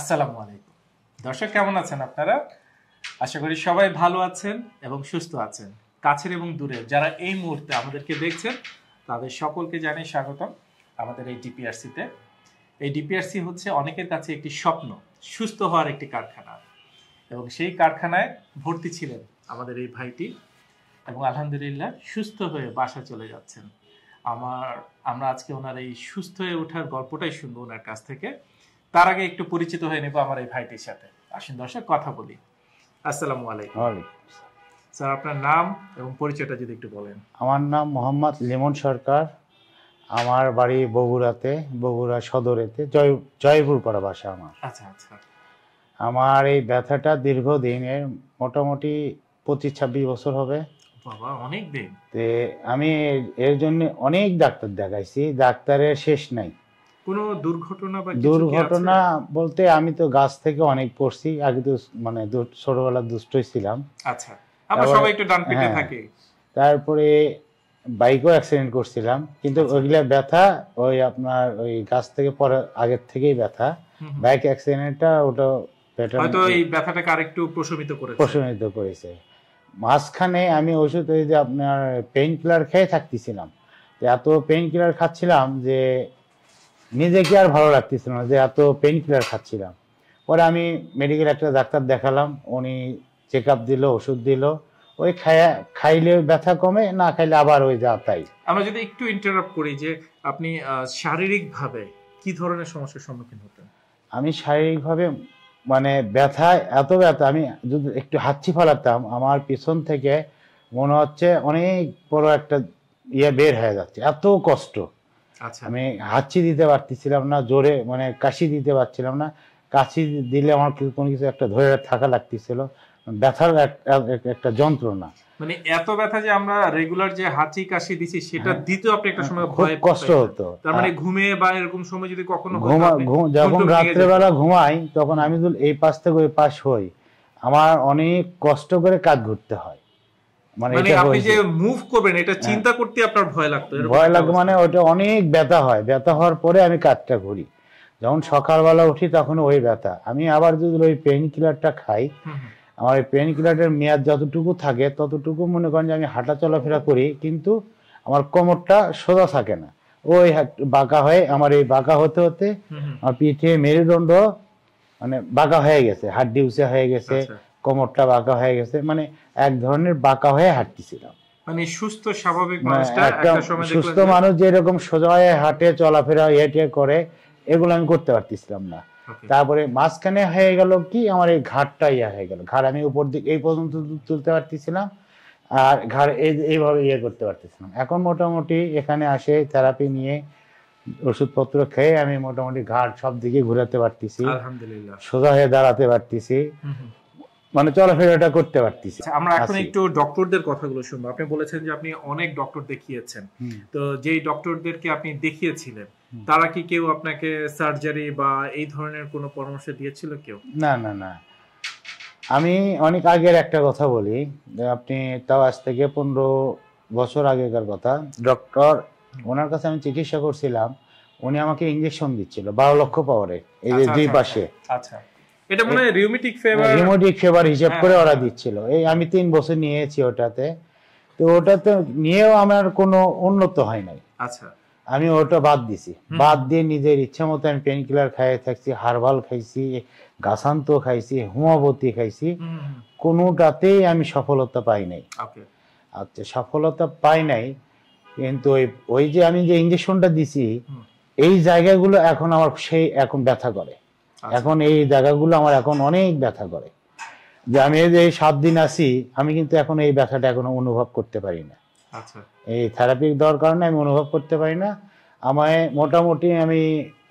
আসসালামু আলাইকুম দর্শক কেমন আছেন আপনারা আশা করি সবাই ভালো আছেন এবং সুস্থ আছেন কাছের এবং দূরের যারা এই মুহূর্তে আমাদেরকে দেখছেন তাদের সকলকে জানাই স্বাগতম আমাদের এই ডিপিআরসিতে এই ডিপিআরসি হচ্ছে অনেকের কাছে একটি স্বপ্ন সুস্থ হওয়ার একটি কারখানা এবং সেই কারখানায় ভর্তি ছিলেন আমাদের এই ভাইটি এবং আলহামদুলিল্লাহ সুস্থ হয়ে বাসা চলে যাচ্ছেন আমার আমরা আজকে ওনার এই সুস্থ হয়ে ওঠার গল্পটাই শুনবো ওনার কাছ থেকে তার আগে একটু পরিচিত হয়ে নেব আমার এই ভাইটির সাথে আসেন দর্শক কথা বলি আসসালামু আলাইকুম স্যার আপনার নাম এবং পরিচয়টা যদি একটু বলেন আমার নাম মোহাম্মদ লেমন সরকার আমার বাড়ি বগুড়াতে বগুড়া সদরেতে জয় জয়পুর পাড়া বাসা আমার আচ্ছা আচ্ছা আমার এই ব্যথাটা দীর্ঘদিনের মোটামুটি পঁচিশ ছাব্বিশ বছর হবে বাবা অনেক দিন আমি এর জন্য অনেক ডাক্তার দেখাইছি ডাক্তারের শেষ নাই কোনো দুর্ঘটনা বা দুর্ঘটনা বলতে আমি তো গাছ থেকে অনেক পড়ছি আগে তো মানে ছোটবেলা দুষ্টই ছিলাম আচ্ছা আমরা সবাই একটু ডান পিঠে হ্যাঁ, থাকি তারপরে বাইকও অ্যাক্সিডেন্ট করছিলাম কিন্তু আচ্ছা। ওইগুলা ব্যথা ওই আপনার ওই গাছ থেকে পরে আগের থেকেই ব্যথা বাইক অ্যাক্সিডেন্টটা ওটা হয়তো এই ব্যথাটাকে আরেকটু প্রশমিত করেছে প্রশমিত করেছে মাঝখানে আমি ওষুধ ওই যে আপনার পেইন কিলার খেয়ে থাকতেছিলাম এত পেইন কিলার খাচ্ছিলাম যে নিজেকে আর ভালো লাগতেছিল না যে এত পেন কিলার খাচ্ছিলাম পরে আমি মেডিকেল একটা ডাক্তার দেখালাম উনি চেক আপ দিল ওষুধ দিল ওই খায় খাইলে ব্যথা কমে না খাইলে আবার ওই যা তাই আমরা যদি একটু ইন্টারাপ্ট করি যে আপনি শারীরিকভাবে কি ধরনের সমস্যার সম্মুখীন হতেন আমি শারীরিকভাবে মানে ব্যথা এত ব্যথা আমি যদি একটু হাঁচি ফালাতাম আমার পিছন থেকে মনে হচ্ছে অনেক বড় একটা ইয়ে বের হয়ে যাচ্ছে এত কষ্ট আচ্ছা। আমি হাঁচি দিতে পারতেছিলাম না জোরে মানে কাশি দিতে পারছিলাম না কাশি দিলে আমার কোনো কিছু একটা ধরে থাকা লাগতেছিল ব্যথার একটা যন্ত্রণা মানে এত ব্যথা যে আমরা রেগুলার যে হাঁচি কাশি দিছি সেটা হ্যাঁ। দিতেও আপনি একটা সময় খুব কষ্ট হতো তার মানে ঘুমে বা এরকম সময় যদি কখনো যখন রাত্রেবেলা ঘুমাই তখন আমি এই পাশ থেকে ওই পাশ হই আমার অনেক কষ্ট করে কাজ ঘুরতে হয় মানে, মানে আপনি যে মুভ করবেন এটা হ্যাঁ। চিন্তা করতে আপনার ভয় লাগতো ভয় লাগতো মানে ওটা অনেক ব্যথা হয় ব্যথা হওয়ার পরে আমি কাজটা করি যখন সকালবেলা উঠি তখন ওই ব্যথা আমি আবার যদি ওই পেইন কিলারটা খাই আমার ওই পেইন কিলারের মেয়াদ যতটুকু থাকে ততটুকু মনে করেন যে আমি হাঁটা চলাফেরা করি কিন্তু আমার কোমরটা সোজা থাকে না ওই বাঁকা হয়ে আমার এই বাঁকা হতে হতে আমার পিঠে মেরুদণ্ড মানে বাঁকা হয়ে গেছে হাড্ডি উঁচা হয়ে গেছে আচ্ছা। কোমরটা বাঁকা হয়ে গেছে মানে এক ধরনের বাঁকা হয়ে হাঁটতেছিলাম মানে সুস্থ স্বাভাবিক মানে সুস্থ মানুষ যেরকম সোজা হয়ে হাঁটে চলাফেরা হেঁটে করে এগুলো আমি করতে পারতেছিলাম না তারপরে মাঝখানে হয়ে গেল কি আমার এই ঘাটটা ইয়া হয়ে গেল ঘাট আমি উপর দিকে এই পর্যন্ত তুলতে পারতেছিলাম আর ঘাড় এইভাবে ইয়ে করতে পারতেছিলাম এখন মোটামুটি এখানে আসে থেরাপি নিয়ে ওষুধপত্র খেয়ে আমি মোটামুটি ঘাট সব দিকে ঘুরাতে পারতেছি সোজা হয়ে দাঁড়াতে পারতেছি মানে চলাফেরাটা করতে পারতেছি আচ্ছা, আমরা এখন একটু ডক্টরদের কথাগুলো শুনবো আপনি বলেছেন যে আপনি অনেক ডক্টর দেখিয়েছেন তো যেই ডক্টরদেরকে আপনি দেখিয়েছিলেন তারা কি কেউ আপনাকে সার্জারি বা এই ধরনের কোনো পরামর্শ দিয়েছিল কেউ না না না আমি অনেক আগের একটা কথা বলি যে আপনি তাও আজ থেকে পনেরো বছর আগেকার কথা ডক্টর ওনার কাছে আমি চিকিৎসা করছিলাম উনি আমাকে ইঞ্জেকশন দিচ্ছিল বারো লক্ষ পাওয়ারে এই যে আচ্ছা, দুই আচ্ছা। পাশে আচ্ছা এটা মানে রিউমেটিক ফেভার রিউমেটিক ফেভার হিসাব করে ওরা দিচ্ছিল এই আমি তিন বছর নিয়েছি ওটাতে তো ওটাতে নিয়েও আমার কোনো উন্নত হয় নাই আচ্ছা আমি ওটা বাদ দিছি বাদ দিয়ে নিজের ইচ্ছা মতো আমি পেন কিলার খাইয়ে থাকছি হারবাল খাইছি গাছান্ত খাইছি খাইছি কোনোটাতেই আমি সফলতা পাই নাই আচ্ছা সফলতা পাই নাই কিন্তু ওই ওই যে আমি যে ইঞ্জেকশনটা দিছি এই জায়গাগুলো এখন আমার সেই এখন ব্যথা করে আচ্ছা। এখন এই জায়গাগুলো আমার এখন অনেক ব্যথা করে যে আমি যে সাত দিন আছি আমি কিন্তু এখন এই ব্যথাটা এখনো অনুভব করতে পারি না আচ্ছা। এই থেরাপি দেওয়ার কারণে আমি অনুভব করতে পারি না আমায় মোটামুটি আমি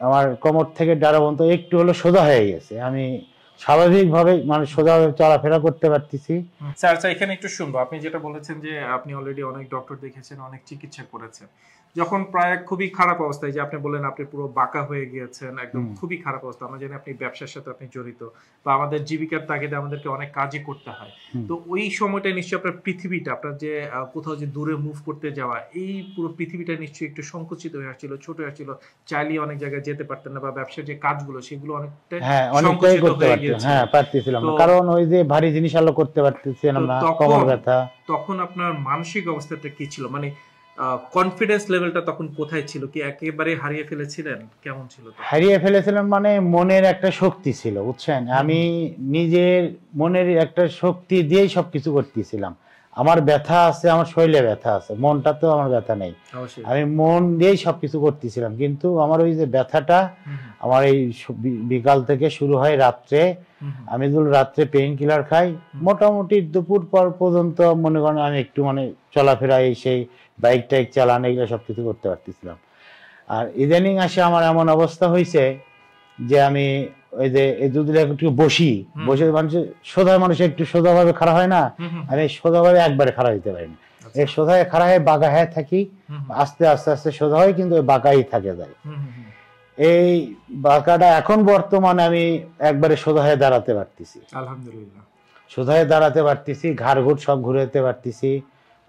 আমার কোমর থেকে ডাড়া পর্যন্ত একটু হলো সোজা হয়ে গেছে আমি স্বাভাবিকভাবে মানে সোজাভাবে চলাফেরা করতে পারতেছি স্যার স্যার এখানে একটু শুনবো আপনি যেটা বলেছেন যে আপনি অলরেডি অনেক ডক্টর দেখেছেন অনেক চিকিৎসা করেছেন যখন প্রায় খুবই খারাপ অবস্থায় যে আপনি বললেন আপনি পুরো বাঁকা হয়ে গিয়েছেন একদম খুবই খারাপ অবস্থা আমরা জানি আপনি ব্যবসার সাথে আপনি জড়িত বা আমাদের জীবিকার তাগিদে আমাদেরকে অনেক কাজই করতে হয় তো ওই সময়টা নিশ্চয়ই আপনার পৃথিবীটা আপনার যে কোথাও যে দূরে মুভ করতে যাওয়া এই পুরো পৃথিবীটা নিশ্চয়ই একটু সংকুচিত হয়ে আসছিল ছোট আসছিল চাইলেই অনেক জায়গায় যেতে পারতেন না বা ব্যবসার যে কাজগুলো সেগুলো অনেকটা অনেকটাই হ্যাঁ, হ্যাঁ কারণ ওই যে ভারী জিনিস আলো করতে পারতেছেন তখন আপনার মানসিক অবস্থাটা কি ছিল মানে কনফিডেন্স লেভেলটা তখন কোথায় ছিল কি একেবারে হারিয়ে ফেলেছিলেন কেমন ছিল হারিয়ে ফেলেছিলাম মানে মনের একটা শক্তি ছিল বুঝছেন আমি নিজের মনের একটা শক্তি দিয়েই সবকিছু করতেছিলাম আমার ব্যথা আছে আমার শরীরে ব্যথা আছে মনটা তো আমার ব্যথা নেই আমি মন দিয়েই সবকিছু করতেছিলাম কিন্তু আমার ওই যে ব্যথাটা আমার এই বিকাল থেকে শুরু হয় রাত্রে আমি ধরুন রাত্রে পেইন কিলার খাই মোটামুটি দুপুর পর পর্যন্ত মনে করেন আমি একটু মানে চলাফেরা এই সেই বাইক টাইক চালান এগুলো সব কিছু করতে পারতেছিলাম আর ইদানিং আসে আমার এমন অবস্থা হয়েছে যে আমি ওই যে এই একটু বসি বসে মানুষের সোজা মানুষ একটু সোজাভাবে খারাপ হয় না আমি সোজাভাবে একবারে খারাপ হইতে পারি না আচ্ছা। এই হয়ে বাঁকা হয়ে থাকি আস্তে আস্তে আস্তে সোজা হয় কিন্তু ওই বাঁকাই থাকে যায় এই বাঁকাটা এখন বর্তমানে আমি একবারে সোজা হয়ে দাঁড়াতে পারতেছি আলহামদুলিল্লাহ সোজা হয়ে দাঁড়াতে পারতেছি ঘাড় ঘুট সব ঘুরাতে পারতেছি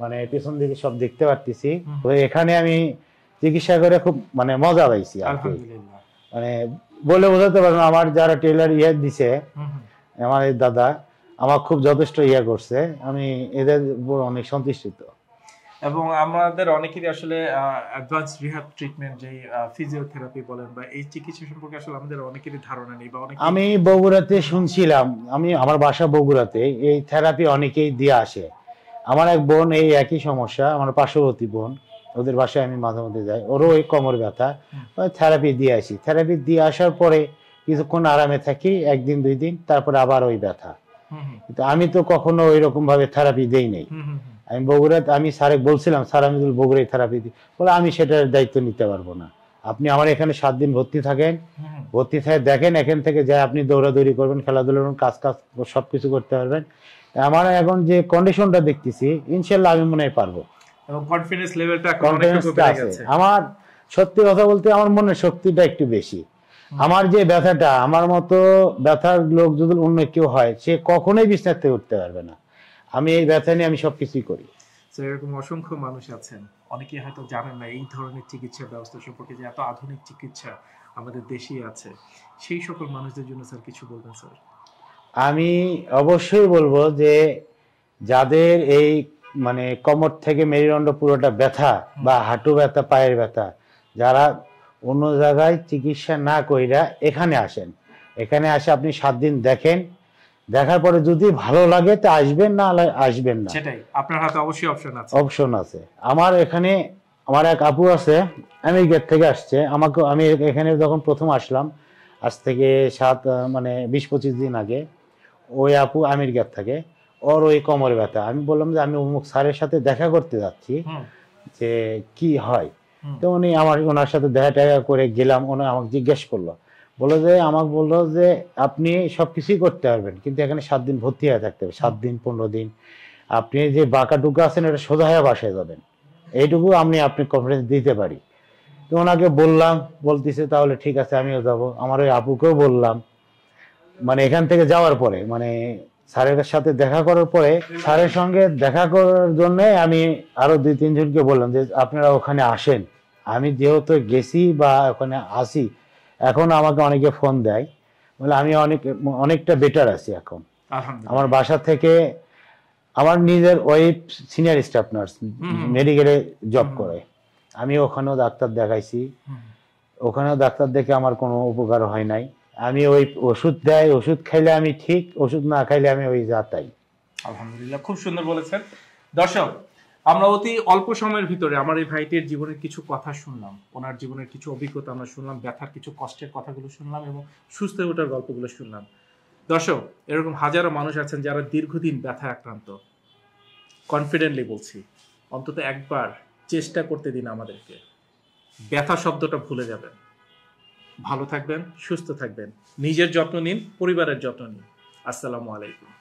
মানে পেছন দিকে সব দেখতে পারতেছি তো এখানে আমি চিকিৎসা করে খুব মানে মজা পাইছি আর কি মানে বলে বোঝাতে পারবো আমার যারা টেলার ইয়ে দিছে আমার এই দাদা আমার খুব যথেষ্ট ইয়া করছে আমি এদের উপর অনেক সন্তুষ্ট এবং আমাদের অনেকেরই আসলে অ্যাডভান্স রিহ্যাব ট্রিটমেন্ট যেই ফিজিওথেরাপি বলেন বা এই চিকিৎসা সম্পর্কে আসলে আমাদের অনেকেরই ধারণা নেই বা অনেক আমি বগুড়াতে শুনছিলাম আমি আমার বাসা বগুড়াতে এই থেরাপি অনেকেই দিয়ে আসে আমার এক বোন এই একই সমস্যা আমার পার্শ্ববর্তী বোন ওদের বাসায় আমি মাঝে মধ্যে যাই ওরও ওই কোমর ব্যথা থেরাপি দিয়ে আসি থেরাপি দিয়ে আসার পরে কিছুক্ষণ আরামে থাকি একদিন দুই দিন তারপরে আবার ওই ব্যথা আমি তো কখনো ওই রকম ভাবে থেরাপি দেই নাই আমি বগুড়া আমি স্যারে বলছিলাম স্যার আমি বগুড়ায় থেরাপি দিই বলে আমি সেটার দায়িত্ব নিতে পারবো না আপনি আমার এখানে সাত দিন ভর্তি থাকেন ভর্তি থাকে দেখেন এখান থেকে যাই আপনি দৌড়াদৌড়ি করবেন খেলাধুলা কাজ কাজ সব কিছু করতে পারবেন আমার এখন যে কন্ডিশনটা দেখতেছি ইনশাল্লাহ আমি মনে হয় পারবো এবং কনফিডেন্স লেভেলটা আছে আমার সত্যি কথা বলতে আমার মনে শক্তিটা একটু বেশি আমার যে ব্যথাটা আমার মতো ব্যথার লোক যদি অন্য কেউ হয় সে কখনোই থেকে উঠতে পারবে না আমি এই ব্যথা নিয়ে আমি সবকিছুই করি এরকম অসংখ্য মানুষ আছেন অনেকে হয়তো জানেন না এই ধরনের চিকিৎসা ব্যবস্থা সম্পর্কে যে এত আধুনিক চিকিৎসা আমাদের দেশেই আছে সেই সকল মানুষদের জন্য স্যার কিছু বলবেন স্যার আমি অবশ্যই বলবো যে যাদের এই মানে কমর থেকে মেরুদণ্ড পুরোটা ব্যথা বা হাঁটু ব্যথা পায়ের ব্যথা যারা অন্য জায়গায় চিকিৎসা না কইরা এখানে আসেন এখানে আসে আপনি সাত দিন দেখেন দেখার পরে যদি ভালো লাগে তো আসবেন না আসবেন না সেটাই আপনার হাতে অবশ্যই অপশন আছে অপশন আছে আমার এখানে আমার এক আপু আছে আমেরিকার থেকে আসছে আমাকে আমি এখানে যখন প্রথম আসলাম আজ থেকে সাত মানে বিশ পঁচিশ দিন আগে ওই আপু আমেরিকার থাকে ওর ওই কোমরে ব্যথা আমি বললাম যে আমি অমুক স্যারের সাথে দেখা করতে যাচ্ছি যে কি হয় তো উনি আমার ওনার সাথে দেখা টাকা করে গেলাম উনি আমাকে জিজ্ঞেস করলো বললো যে আমাকে বললো যে আপনি সব কিছুই করতে পারবেন কিন্তু এখানে সাত দিন ভর্তি হয়ে থাকতে হবে সাত দিন পনেরো দিন আপনি যে বাঁকা টুকা আছেন এটা সোজা হয়ে বাসায় যাবেন এইটুকু আমি আপনি কনফিডেন্স দিতে পারি তো ওনাকে বললাম বলতেছে তাহলে ঠিক আছে আমিও যাব আমার ওই আপুকেও বললাম মানে এখান থেকে যাওয়ার পরে মানে স্যারের সাথে দেখা করার পরে স্যারের সঙ্গে দেখা করার জন্য আমি আরো দুই তিনজনকে বললাম যে আপনারা ওখানে আসেন আমি যেহেতু গেছি বা ওখানে আসি এখন আমাকে অনেকে ফোন দেয় বলে আমি অনেক অনেকটা বেটার আছি এখন আমার বাসা থেকে আমার নিজের ওয়াইফ সিনিয়র স্টাফ নার্স মেডিকেলে জব করে আমি ওখানেও ডাক্তার দেখাইছি ওখানেও ডাক্তার দেখে আমার কোনো উপকার হয় নাই আমি ওই ওষুধ দেয় ওষুধ খাইলে আমি ঠিক ওষুধ না খাইলে আমি ওই যাতাই আলহামদুলিল্লাহ খুব সুন্দর বলেছেন দর্শক আমরা অতি অল্প সময়ের ভিতরে আমার এই ভাইটির জীবনের কিছু কথা শুনলাম ওনার জীবনের কিছু অভিজ্ঞতা আমরা শুনলাম ব্যথার কিছু কষ্টের কথাগুলো শুনলাম এবং সুস্থ হয়ে ওঠার গল্পগুলো শুনলাম দর্শক এরকম হাজারো মানুষ আছেন যারা দীর্ঘদিন ব্যথায় আক্রান্ত কনফিডেন্টলি বলছি অন্তত একবার চেষ্টা করতে দিন আমাদেরকে ব্যথা শব্দটা ভুলে যাবেন ভালো থাকবেন সুস্থ থাকবেন নিজের যত্ন নিন পরিবারের যত্ন নিন আসসালামু আলাইকুম